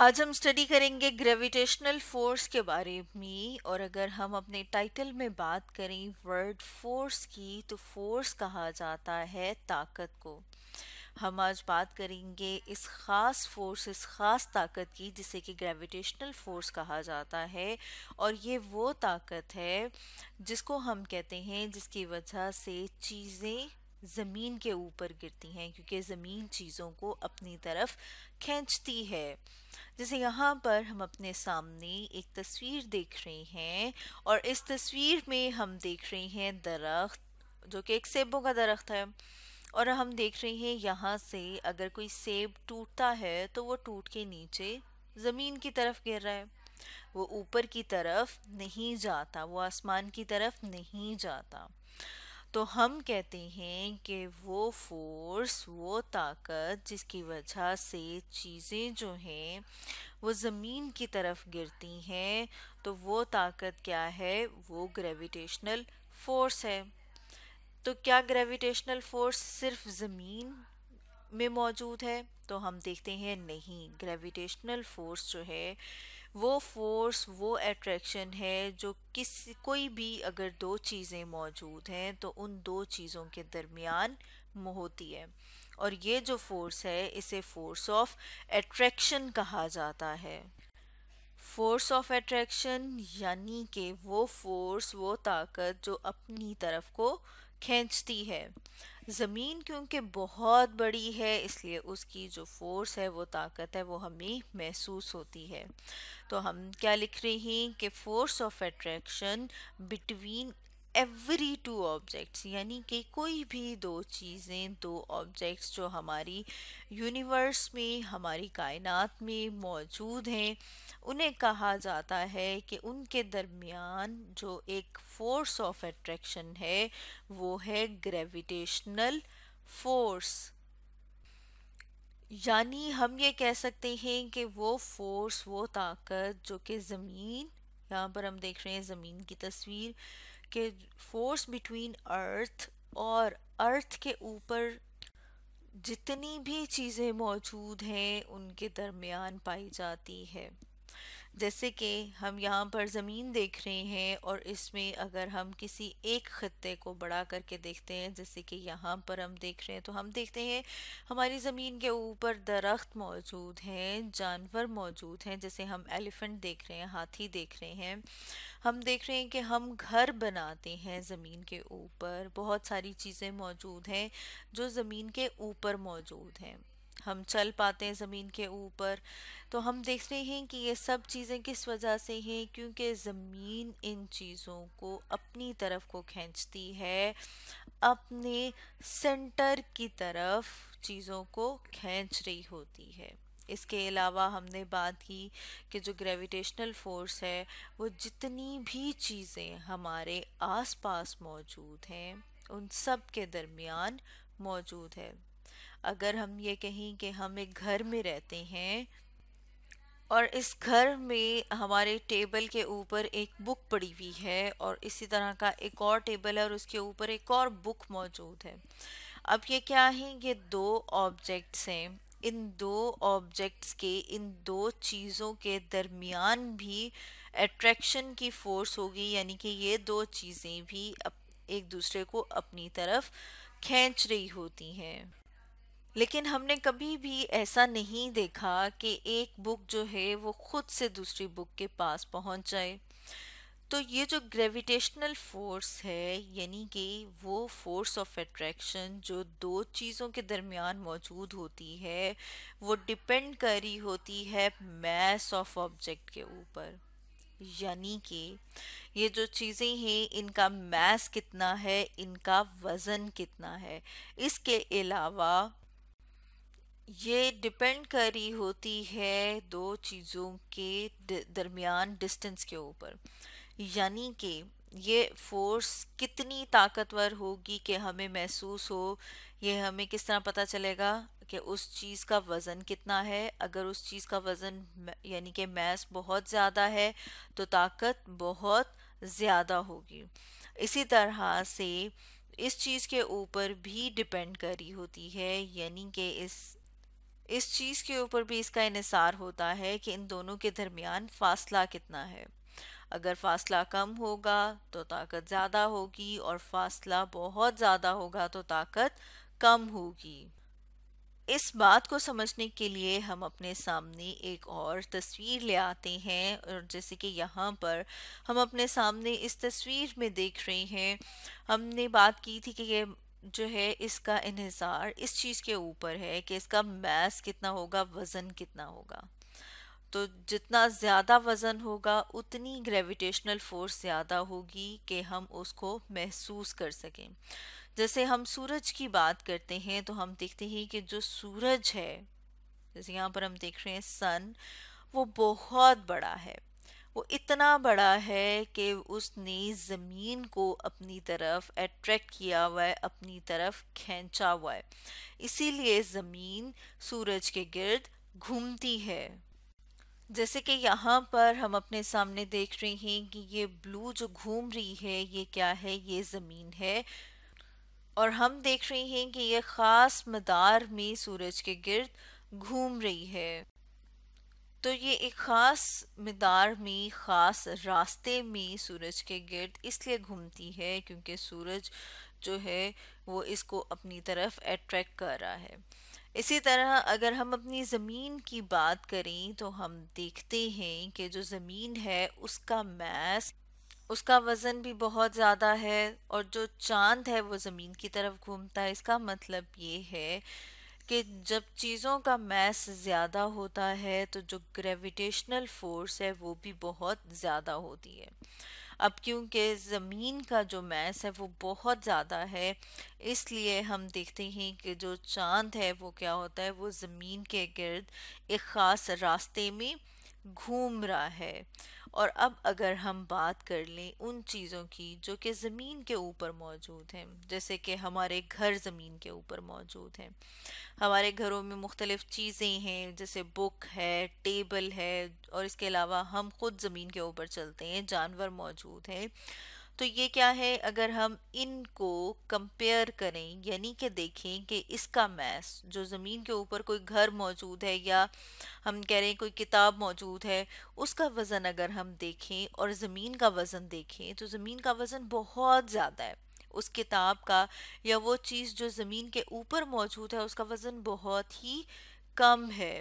आज हम स्टडी करेंगे ग्रेविटेशनल फोर्स के बारे में और अगर हम अपने टाइटल में बात करें वर्ड फोर्स की तो फोर्स कहा जाता है ताकत को हम आज बात करेंगे इस ख़ास फोर्स इस ख़ास ताकत की जिसे कि ग्रेविटेशनल फोर्स कहा जाता है और ये वो ताकत है जिसको हम कहते हैं जिसकी वजह से चीज़ें ज़मीन के ऊपर गिरती हैं क्योंकि ज़मीन चीज़ों को अपनी तरफ खींचती है जैसे यहाँ पर हम अपने सामने एक तस्वीर देख रहे हैं और इस तस्वीर में हम देख रहे हैं दरख्त जो कि एक सेबों का दरख्त है और हम देख रहे हैं यहाँ से अगर कोई सेब टूटता है तो वो टूट के नीचे ज़मीन की तरफ गिर रहा है वो ऊपर की तरफ नहीं जाता वो आसमान की तरफ नहीं जाता तो हम कहते हैं कि वो फोर्स वो ताकत जिसकी वजह से चीज़ें जो हैं वो ज़मीन की तरफ गिरती हैं तो वो ताकत क्या है वो ग्रेविटेशनल फोर्स है तो क्या ग्रेविटेशनल फोर्स सिर्फ ज़मीन में मौजूद है तो हम देखते हैं नहीं ग्रेविटेशनल फोर्स जो है वो फोर्स वो अट्रैक्शन है जो किस कोई भी अगर दो चीज़ें मौजूद हैं तो उन दो चीज़ों के दरमियान होती है और ये जो फोर्स है इसे फोर्स ऑफ एट्रैक्शन कहा जाता है फोर्स ऑफ एट्रैक्शन यानी कि वो फोर्स वो ताकत जो अपनी तरफ को खींचती है ज़मीन क्योंकि बहुत बड़ी है इसलिए उसकी जो फोर्स है वो ताकत है वो हमें महसूस होती है तो हम क्या लिख रहे हैं कि force of attraction between every two objects यानी कि कोई भी दो चीज़ें दो ऑब्जेक्ट्स जो हमारी यूनिवर्स में हमारी कायनात में मौजूद हैं उन्हें कहा जाता है कि उनके दरमियान जो एक फोर्स ऑफ एट्रैक्शन है वो है ग्रेविटेशनल फोर्स यानी हम ये कह सकते हैं कि वो फोर्स वो ताकत जो कि ज़मीन यहाँ पर हम देख रहे हैं ज़मीन की तस्वीर कि फोर्स बिटवीन अर्थ और अर्थ के ऊपर जितनी भी चीज़ें मौजूद हैं उनके दरमियान पाई जाती है जैसे कि हम यहाँ पर ज़मीन देख रहे हैं और इसमें अगर हम किसी एक ख़त्े को बड़ा करके देखते हैं जैसे कि यहाँ पर हम देख रहे हैं तो हम देखते हैं हमारी ज़मीन के ऊपर दरख्त मौजूद हैं जानवर मौजूद हैं जैसे हम एलिफेंट देख रहे हैं हाथी देख रहे हैं हम देख रहे हैं कि हम घर बनाते हैं ज़मीन के ऊपर बहुत सारी चीज़ें मौजूद हैं जो ज़मीन के ऊपर मौजूद हैं हम चल पाते हैं ज़मीन के ऊपर तो हम देखते हैं कि ये सब चीज़ें किस वजह से हैं क्योंकि ज़मीन इन चीज़ों को अपनी तरफ को खींचती है अपने सेंटर की तरफ चीज़ों को खींच रही होती है इसके अलावा हमने बात की कि जो ग्रेविटेशनल फोर्स है वो जितनी भी चीज़ें हमारे आसपास मौजूद हैं उन सब के दरमियान मौजूद है अगर हम ये कहें कि हम एक घर में रहते हैं और इस घर में हमारे टेबल के ऊपर एक बुक पड़ी हुई है और इसी तरह का एक और टेबल है और उसके ऊपर एक और बुक मौजूद है अब ये क्या है ये दो ऑब्जेक्ट्स हैं इन दो ऑब्जेक्ट्स के इन दो चीज़ों के दरमियान भी अट्रैक्शन की फोर्स होगी यानी कि ये दो चीज़ें भी एक दूसरे को अपनी तरफ खींच रही होती हैं लेकिन हमने कभी भी ऐसा नहीं देखा कि एक बुक जो है वो खुद से दूसरी बुक के पास पहुंच जाए तो ये जो ग्रेविटेशनल फोर्स है यानी कि वो फोर्स ऑफ अट्रैक्शन जो दो चीज़ों के दरमियान मौजूद होती है वो डिपेंड करी होती है मैस ऑफ ऑब्जेक्ट के ऊपर यानी कि ये जो चीज़ें हैं इनका मैस कितना है इनका वज़न कितना है इसके अलावा ये डिपेंड करी होती है दो चीज़ों के दरमियान डिस्टेंस के ऊपर यानी कि ये फोर्स कितनी ताकतवर होगी कि हमें महसूस हो ये हमें किस तरह पता चलेगा कि उस चीज़ का वज़न कितना है अगर उस चीज़ का वज़न यानी कि मैस बहुत ज़्यादा है तो ताकत बहुत ज़्यादा होगी इसी तरह से इस चीज़ के ऊपर भी डिपेंड करी होती है यानी कि इस इस चीज़ के ऊपर भी इसका इसार होता है कि इन दोनों के दरमियान फासला कितना है अगर फासला कम होगा तो ताकत ज़्यादा होगी और फासला बहुत ज़्यादा होगा तो ताकत कम होगी इस बात को समझने के लिए हम अपने सामने एक और तस्वीर ले आते हैं और जैसे कि यहाँ पर हम अपने सामने इस तस्वीर में देख रहे हैं हमने बात की थी कि जो है इसका इहिसार इस चीज़ के ऊपर है कि इसका मैस कितना होगा वज़न कितना होगा तो जितना ज़्यादा वज़न होगा उतनी ग्रेविटेशनल फोर्स ज़्यादा होगी कि हम उसको महसूस कर सकें जैसे हम सूरज की बात करते हैं तो हम देखते हैं कि जो सूरज है जैसे यहाँ पर हम देख रहे हैं सन वो बहुत बड़ा है वो इतना बड़ा है कि उसने ज़मीन को अपनी तरफ अट्रैक्ट किया हुआ है अपनी तरफ खींचा हुआ है इसीलिए ज़मीन सूरज के गिर्द घूमती है जैसे कि यहाँ पर हम अपने सामने देख रहे हैं कि ये ब्लू जो घूम रही है ये क्या है ये ज़मीन है और हम देख रहे हैं कि ये ख़ास मदार में सूरज के गिर्द घूम रही है तो ये एक ख़ास मदार में ख़ास रास्ते में सूरज के गर्द इसलिए घूमती है क्योंकि सूरज जो है वो इसको अपनी तरफ अट्रैक्ट कर रहा है इसी तरह अगर हम अपनी ज़मीन की बात करें तो हम देखते हैं कि जो ज़मीन है उसका मैस उसका वज़न भी बहुत ज़्यादा है और जो चांद है वो ज़मीन की तरफ घूमता है इसका मतलब ये है कि जब चीज़ों का मैस ज़्यादा होता है तो जो ग्रेविटेशनल फोर्स है वो भी बहुत ज़्यादा होती है अब क्योंकि ज़मीन का जो मैस है वो बहुत ज़्यादा है इसलिए हम देखते हैं कि जो चांद है वो क्या होता है वो ज़मीन के गिर्द एक ख़ास रास्ते में घूम रहा है और अब अगर हम बात कर लें उन चीज़ों की जो कि ज़मीन के ऊपर मौजूद हैं जैसे कि हमारे घर ज़मीन के ऊपर मौजूद हैं हमारे घरों में मुख्तलिफ़ चीज़ें हैं जैसे बुक है टेबल है और इसके अलावा हम खुद ज़मीन के ऊपर चलते हैं जानवर मौजूद हैं तो ये क्या है अगर हम इनको कंपेयर करें यानी कि देखें कि इसका मैस जो ज़मीन के ऊपर कोई घर मौजूद है या हम कह रहे हैं कोई किताब मौजूद है उसका वज़न अगर हम देखें और ज़मीन का वज़न देखें तो ज़मीन का वज़न बहुत ज़्यादा है उस किताब का या वो चीज़ जो ज़मीन के ऊपर मौजूद है उसका वज़न बहुत ही कम है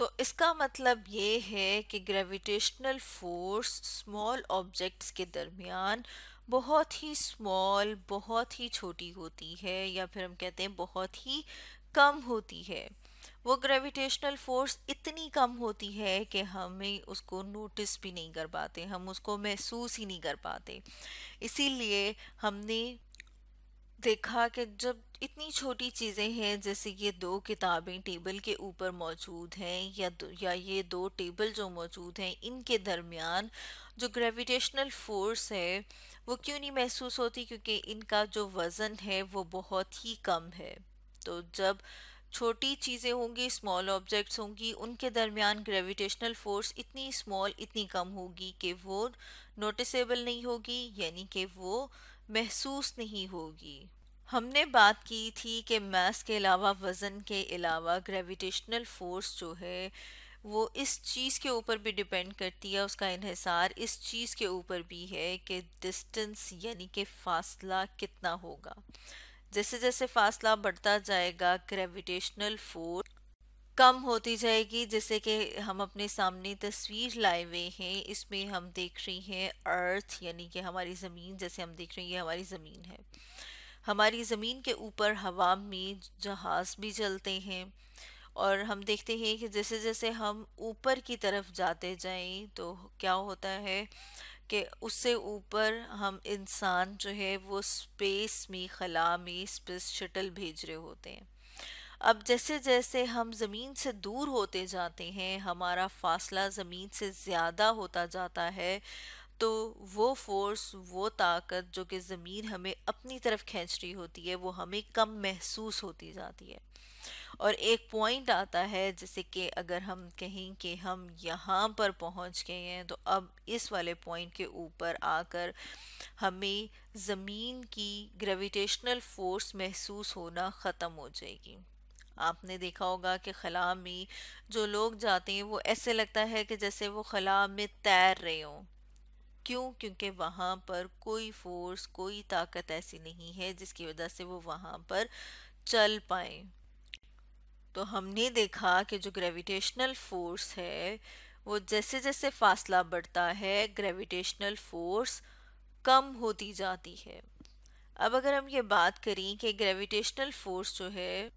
तो इसका मतलब ये है कि ग्रेविटेशनल फोर्स स्मॉल ऑब्जेक्ट्स के दरमियान बहुत ही स्मॉल बहुत ही छोटी होती है या फिर हम कहते हैं बहुत ही कम होती है वो ग्रेविटेशनल फोर्स इतनी कम होती है कि हमें उसको नोटिस भी नहीं कर पाते हम उसको महसूस ही नहीं कर पाते इसीलिए हमने देखा कि जब इतनी छोटी चीज़ें हैं जैसे ये दो किताबें टेबल के ऊपर मौजूद हैं या या ये दो टेबल जो मौजूद हैं इनके दरमियान जो ग्रेविटेशनल फोर्स है वो क्यों नहीं महसूस होती क्योंकि इनका जो वज़न है वो बहुत ही कम है तो जब छोटी चीज़ें होंगी स्मॉल ऑब्जेक्ट्स होंगी उनके दरमियान ग्रेविटेशनल फोर्स इतनी स्मॉल इतनी कम होगी कि वो नोटिसेबल नहीं होगी यानी कि वो महसूस नहीं होगी हमने बात की थी कि मास के अलावा वज़न के अलावा ग्रेविटेशनल फोर्स जो है वो इस चीज़ के ऊपर भी डिपेंड करती है उसका इहसार इस चीज़ के ऊपर भी है कि डिस्टेंस यानी कि फासला कितना होगा जैसे जैसे फासला बढ़ता जाएगा ग्रेविटेशनल फोर्स कम होती जाएगी जैसे कि हम अपने सामने तस्वीर लाए हुए हैं इसमें हम देख रही हैं अर्थ यानी कि हमारी ज़मीन जैसे हम देख रहे हैं ये हमारी ज़मीन है हमारी ज़मीन के ऊपर हवा में जहाज़ भी चलते हैं और हम देखते हैं कि जैसे जैसे हम ऊपर की तरफ जाते जाएं तो क्या होता है कि उससे ऊपर हम इंसान जो है वो स्पेस में खला में स्पेस शटल भेज रहे होते हैं अब जैसे जैसे हम ज़मीन से दूर होते जाते हैं हमारा फासला ज़मीन से ज़्यादा होता जाता है तो वो फोर्स वो ताकत जो कि ज़मीन हमें अपनी तरफ खींच रही होती है वो हमें कम महसूस होती जाती है और एक पॉइंट आता है जैसे कि अगर हम कहें कि हम यहाँ पर पहुँच गए हैं तो अब इस वाले पॉइंट के ऊपर आकर हमें ज़मीन की ग्रेविटेशनल फोर्स महसूस होना ख़त्म हो जाएगी आपने देखा होगा कि खला में जो लोग जाते हैं वो ऐसे लगता है कि जैसे वो खला में तैर रहे हों क्यों क्योंकि वहाँ पर कोई फोर्स कोई ताकत ऐसी नहीं है जिसकी वजह से वो वहाँ पर चल पाए तो हमने देखा कि जो ग्रेविटेशनल फोर्स है वो जैसे जैसे फासला बढ़ता है ग्रेविटेशनल फोर्स कम होती जाती है अब अगर हम ये बात करें कि ग्रेविटेशनल फोर्स जो है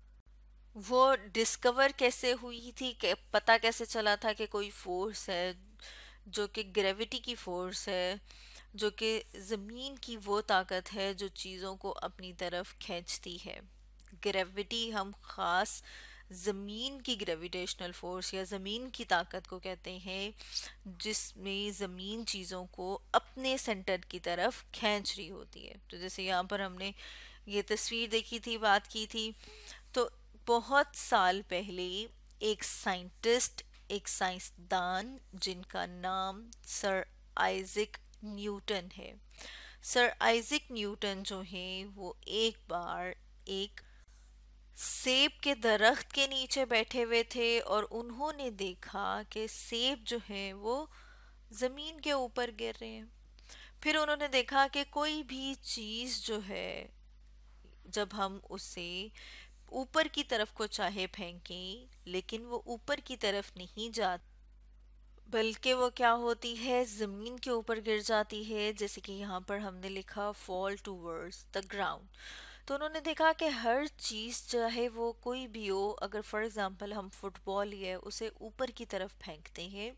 वो डिस्कवर कैसे हुई थी पता कैसे चला था कि कोई फोर्स है जो कि ग्रेविटी की फोर्स है जो कि ज़मीन की वो ताकत है जो चीज़ों को अपनी तरफ खींचती है ग्रेविटी हम ख़ास ज़मीन की ग्रेविटेशनल फोर्स या ज़मीन की ताकत को कहते हैं जिसमें ज़मीन चीज़ों को अपने सेंटर की तरफ खींच रही होती है तो जैसे यहाँ पर हमने ये तस्वीर देखी थी बात की थी तो बहुत साल पहले एक साइंटिस्ट एक साइंसदान जिनका नाम सर आइजिक न्यूटन है सर आइजिक न्यूटन जो है वो एक बार एक सेब के दरख्त के नीचे बैठे हुए थे और उन्होंने देखा कि सेब जो है वो ज़मीन के ऊपर गिर रहे हैं फिर उन्होंने देखा कि कोई भी चीज़ जो है जब हम उसे ऊपर की तरफ को चाहे फेंकें लेकिन वो ऊपर की तरफ नहीं जाती बल्कि वो क्या होती है ज़मीन के ऊपर गिर जाती है जैसे कि यहाँ पर हमने लिखा फॉल टूवर्ड्स द ग्राउंड तो उन्होंने देखा कि हर चीज़ चाहे वो कोई भी हो अगर फॉर एग्ज़ाम्पल हम फुटबॉल ही है उसे ऊपर की तरफ फेंकते हैं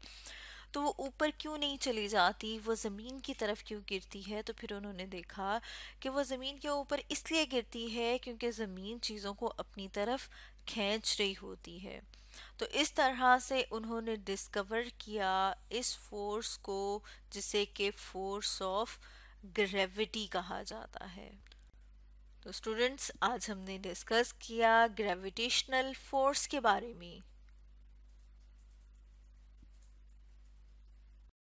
तो वो ऊपर क्यों नहीं चली जाती वो ज़मीन की तरफ क्यों गिरती है तो फिर उन्होंने देखा कि वो ज़मीन के ऊपर इसलिए गिरती है क्योंकि ज़मीन चीज़ों को अपनी तरफ खींच रही होती है तो इस तरह से उन्होंने डिस्कवर किया इस फोर्स को जिसे कि फोर्स ऑफ ग्रेविटी कहा जाता है तो स्टूडेंट्स आज हमने डिस्कस किया ग्रेविटेशनल फोर्स के बारे में